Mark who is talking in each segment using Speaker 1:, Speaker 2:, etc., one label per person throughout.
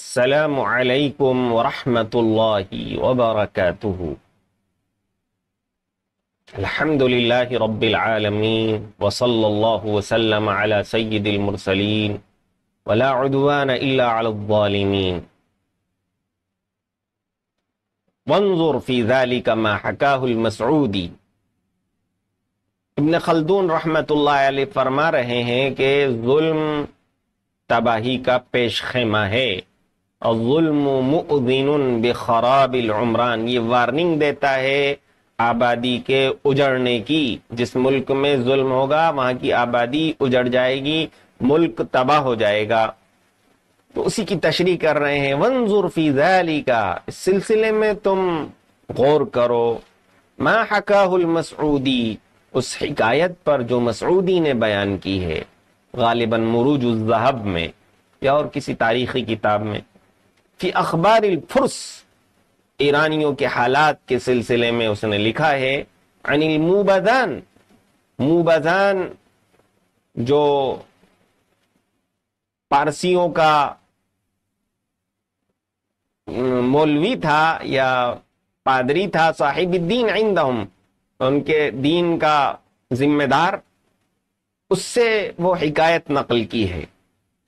Speaker 1: السلام عليكم ورحمة الله وبركاته الحمد لله رب العالمين وصلى الله وسلم على سيد المرسلين ولا عدوان إلا على الظالمين وانظر في ذلك ما حكاه المسعودي ابن خلدون رحمة الله عليه فرما رہے ہیں کہ ظلم تباہی کا پیش خیمہ ہے बेखराबिलमरान ये वार्निंग देता है आबादी के उजड़ने की जिस मुल्क में जुल्म होगा वहां की आबादी उजड़ जाएगी मुल्क तबाह हो जाएगा तो उसी की तशरी कर रहे हैं वंजुर फीजाली का इस सिलसिले में तुम गौर करो मा हकाहुल मसऊदी उस शिकायत पर जो मसऊदी ने बयान की है गालिबन मरूज उजहब में या और किसी तारीखी किताब में फी अखबार फुर्स ईरानियों के हालात के सिलसिले में उसने लिखा है अनिल मुबदान मुबदान जो पारसियों का मौलवी था या पादरी था साहिबुद्दीन आइंदम उनके दीन का जिम्मेदार उससे वो हिकायत नकल की है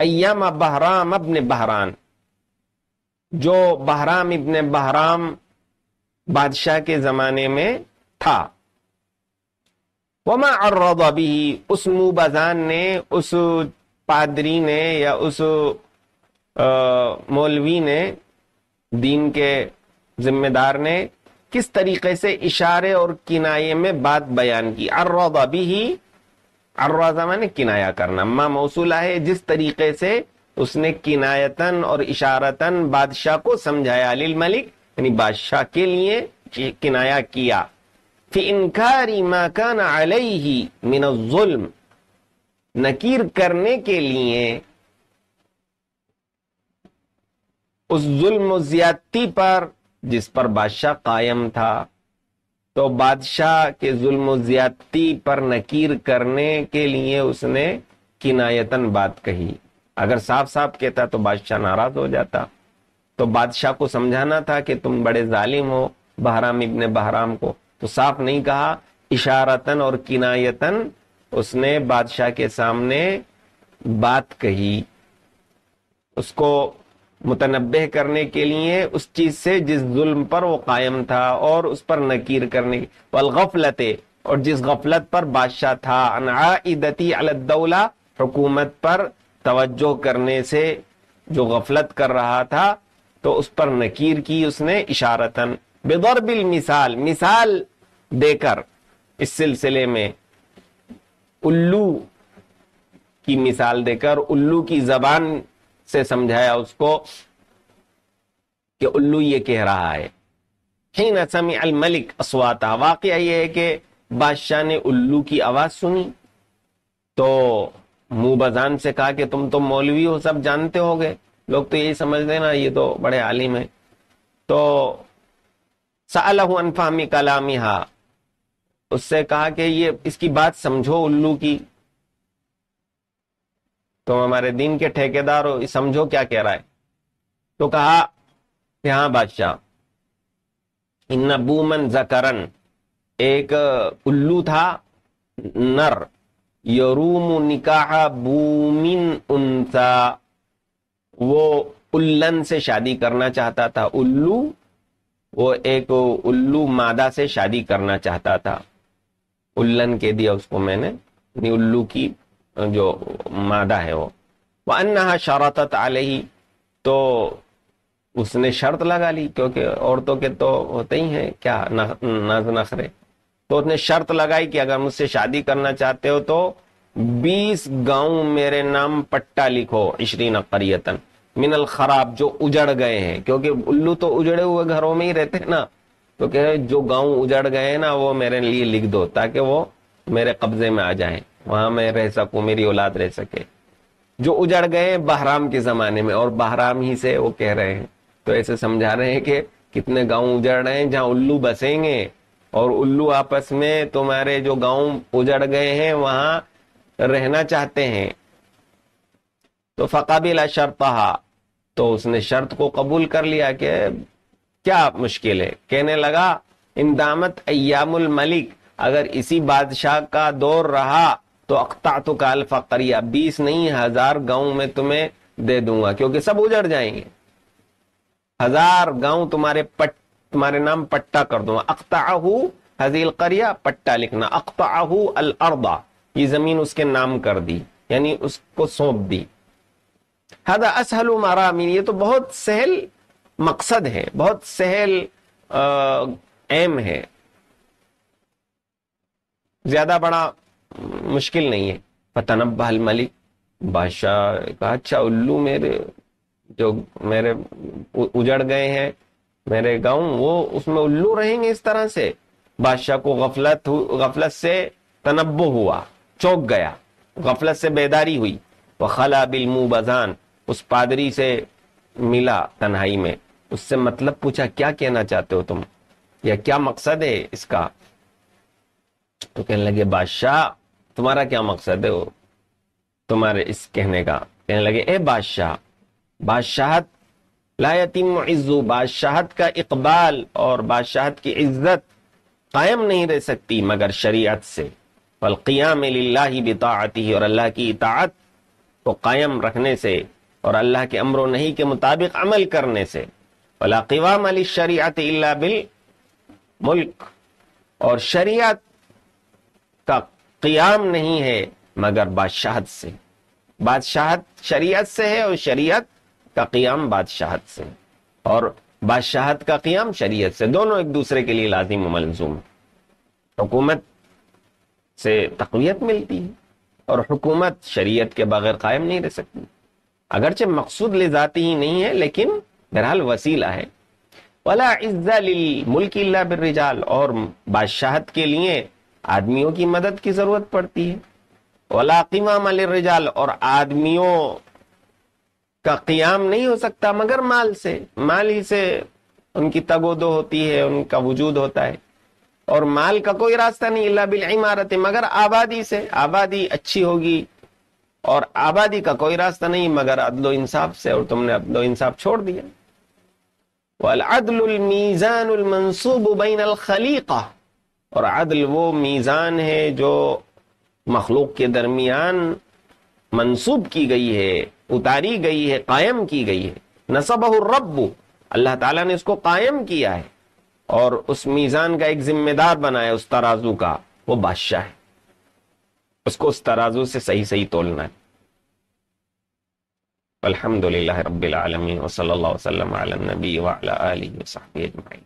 Speaker 1: अयाम बहराम अबन बहरान जो बहराम इब्न बहराम बादशाह के जमाने में था वमा रोबी उस मुबजान ने उस पादरी ने या उस मौलवी ने दीन के जिम्मेदार ने किस तरीके से इशारे और किनाए में बात बयान की अर्रौदा भी ही अर्रोजा माने किनाया करना माँ मौसूला है जिस तरीके से उसने किनायतन और इशारतन बादशाह को समझाया अलिल मलिक यानी बादशाह के लिए किनाया किया फी इनकारी माकान मिन जुल्म नकीर करने के लिए उस जुल्म ज्यादती पर जिस पर बादशाह कायम था तो बादशाह के जुल्म ज्यादती पर नकीर करने के लिए उसने किनायतन बात कही अगर साफ साफ कहता तो बादशाह नाराज हो जाता तो बादशाह को समझाना था कि तुम बड़े जालिम हो बहराम इबन बहराम को तो साफ नहीं कहा इशारतन और किनायतन उसने बादशाह के सामने बात कही उसको मुतनबे करने के लिए उस चीज से जिस जुल्म पर वो कायम था और उस पर नकीर करने की गफलते और जिस गफलत पर बादशाह था अनादती अलदौला हुकूमत पर तवज्जो करने से जो गफलत कर रहा था तो उस पर नकीर की उसने इशारतन बिल मिसाल मिसाल देकर इस सिलसिले में उल्लू की मिसाल देकर उल्लू की जबान से समझाया उसको कि उल्लू ये कह रहा है ही नसमी अल मलिक असवाता वाक़ ये है कि बादशाह ने उल्लू की आवाज़ सुनी तो मुंह बजान से कहा कि तुम तो मौलवी हो सब जानते हो लोग तो यही समझते ना ये तो बड़े आलिम है तो सालहफामी कलामी हा उससे कहा कि ये इसकी बात समझो उल्लू की तुम तो हमारे दीन के ठेकेदार हो समझो क्या कह रहा है तो कहा कि हाँ बादशाह इन्ना बूमन जकरन एक उल्लू था नर यरूम निकाह बूमिन उनसा वो उल्लन से शादी करना चाहता था उल्लू वो एक उल्लू मादा से शादी करना चाहता था उल्लन के दिया उसको मैंने उल्लू की जो मादा है वो वह अन्ना शरात ही तो उसने शर्त लगा ली क्योंकि औरतों के तो होते ही हैं क्या नाज नखरे तो उसने शर्त लगाई कि अगर मुझसे शादी करना चाहते हो तो बीस गांव मेरे नाम पट्टा लिखो इशरीन करियतन मिनल खराब जो उजड़ गए हैं क्योंकि उल्लू तो उजड़े हुए घरों में ही रहते हैं ना तो कह रहे जो गांव उजड़ गए हैं ना वो मेरे लिए लिख दो ताकि वो मेरे कब्जे में आ जाए वहां मैं रह सकू मेरी औलाद रह सके जो उजड़ गए हैं बहराम के जमाने में और बहराम ही से वो कह रहे हैं तो ऐसे समझा रहे हैं कि कितने गांव उजड़ रहे हैं जहां उल्लू बसेंगे और उल्लू आपस में तुम्हारे जो गांव उजड़ गए हैं वहां रहना चाहते हैं तो फ़काबिला शर्तहा तो उसने शर्त को कबूल कर लिया कि क्या मुश्किल है कहने लगा इंदामत अयामुल मलिक अगर इसी बादशाह का दौर रहा तो अख्ता तो काल फ़करिया बीस नहीं हजार गांव में तुम्हें दे दूंगा क्योंकि सब उजड़ जाएंगे हजार गांव तुम्हारे पट तुम्हारे नाम पट्टा कर दूंगा अख्ताहू हजील करिया पट्टा लिखना अख्ताहू अल अरबा ये जमीन उसके नाम कर दी यानी उसको सौंप दी हद असहल अमीन ये तो बहुत सहल मकसद है बहुत सहल एम है ज्यादा बड़ा मुश्किल नहीं है पता फतनबा मलिक बादशाह कहा अच्छा उल्लू मेरे जो मेरे उजड़ गए हैं मेरे गाँव वो उसमें उल्लू रहेंगे इस तरह से बादशाह को गफलत गफलत से तनबो हुआ चौक गया गफलत से बेदारी हुई वह खला बिलमू बजान उस पादरी से मिला तन्हाई में उससे मतलब पूछा क्या कहना चाहते हो तुम या क्या मकसद है इसका तो कहने लगे बादशाह तुम्हारा क्या मकसद है वो तुम्हारे इस कहने का कहने लगे ए बादशाह बादशाहत लायतिम इज़्ज़ु बादशाहत का इकबाल और बादशाहत की इज्जत कायम नहीं रह सकती मगर शरीयत से वलक़ियाम लाही बिताती और अल्लाह की इतात को कायम रखने से और अल्लाह के अमर नहीं के मुताबिक अमल करने से वलाक़वाम अली शरीत इल्ला बिल मुल्क और शरीयत का क़ियाम नहीं है मगर बादशाहत से बादशाहत शरीयत से है और शरीयत का क्याम बादशाहत से और बादशाहत का क्याम शरीयत से दोनों एक दूसरे के लिए लाजिम मलजूम हुकूमत से तकवीत मिलती है और हुकूमत शरीयत के बगैर कायम नहीं रह सकती अगरचे मकसूद ले जाती ही नहीं है लेकिन बहरहाल वसीला है वाला इज्जा मुल्क बिरजाल और बादशाहत के लिए आदमियों की मदद की जरूरत पड़ती है वाला किमाम रिजाल और आदमियों का क्याम नहीं हो सकता मगर माल से माल ही से उनकी तगोदो होती है उनका वजूद होता है और माल का कोई रास्ता नहीं अल्लाह बिल इमारत मगर आबादी से आबादी अच्छी होगी और आबादी का कोई रास्ता नहीं मगर अदलो इंसाफ से और तुमने अदलो इंसाफ छोड़ दिया खलीका और अदल वो मीज़ान है जो मखलूक के दरमियान मनसूब की गई है उतारी गई है कायम की गई है रब अल्लाह ताला ने उसको कायम किया है और उस मीज़ान का एक जिम्मेदार बनाया उस तराजू का वो बादशाह है उसको उस तराजू से सही सही तोलना है अलहमदिल्ला रबीआलमी वसल वसलम नबी वाली